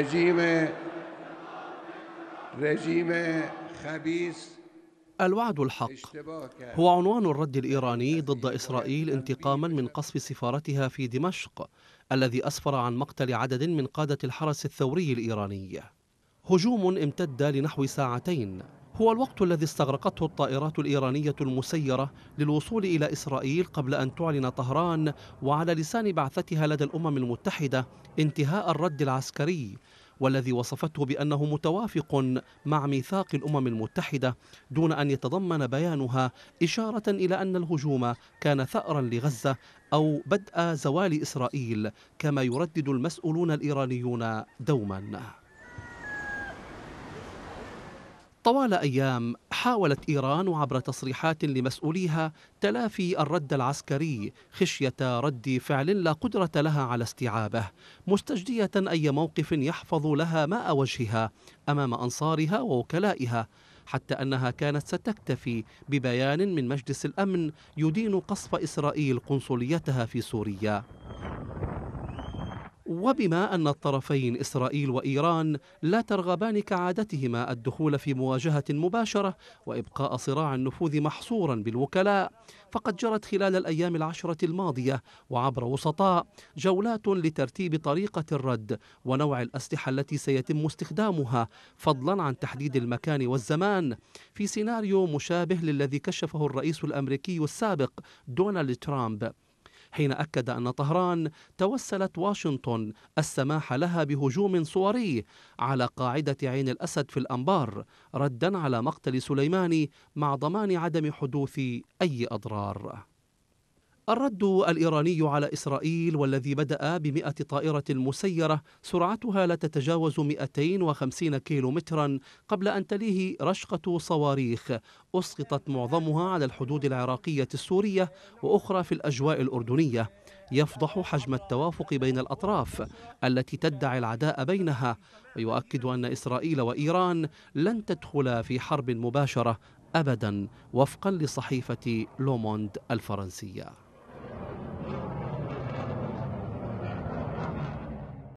رجيم رجيم خبيث الوعد الحق هو عنوان الرد الإيراني ضد إسرائيل انتقاما من قصف سفارتها في دمشق الذي أسفر عن مقتل عدد من قادة الحرس الثوري الإيراني هجوم امتد لنحو ساعتين هو الوقت الذي استغرقته الطائرات الإيرانية المسيرة للوصول إلى إسرائيل قبل أن تعلن طهران وعلى لسان بعثتها لدى الأمم المتحدة انتهاء الرد العسكري والذي وصفته بأنه متوافق مع ميثاق الأمم المتحدة دون أن يتضمن بيانها إشارة إلى أن الهجوم كان ثأرا لغزة أو بدء زوال إسرائيل كما يردد المسؤولون الإيرانيون دوماً طوال ايام حاولت ايران عبر تصريحات لمسؤوليها تلافي الرد العسكري خشيه رد فعل لا قدره لها على استيعابه مستجديه اي موقف يحفظ لها ماء وجهها امام انصارها ووكلائها حتى انها كانت ستكتفي ببيان من مجلس الامن يدين قصف اسرائيل قنصليتها في سوريا وبما أن الطرفين إسرائيل وإيران لا ترغبان كعادتهما الدخول في مواجهة مباشرة وإبقاء صراع النفوذ محصورا بالوكلاء فقد جرت خلال الأيام العشرة الماضية وعبر وسطاء جولات لترتيب طريقة الرد ونوع الأسلحة التي سيتم استخدامها فضلا عن تحديد المكان والزمان في سيناريو مشابه للذي كشفه الرئيس الأمريكي السابق دونالد ترامب حين أكد أن طهران توسلت واشنطن السماح لها بهجوم صوري على قاعدة عين الأسد في الأنبار ردا على مقتل سليماني مع ضمان عدم حدوث أي أضرار الرد الإيراني على إسرائيل والذي بدأ بمئة طائرة مسيرة سرعتها لا تتجاوز 250 مترا قبل أن تليه رشقة صواريخ أسقطت معظمها على الحدود العراقية السورية وأخرى في الأجواء الأردنية يفضح حجم التوافق بين الأطراف التي تدعي العداء بينها ويؤكد أن إسرائيل وإيران لن تدخل في حرب مباشرة أبدا وفقا لصحيفة لوموند الفرنسية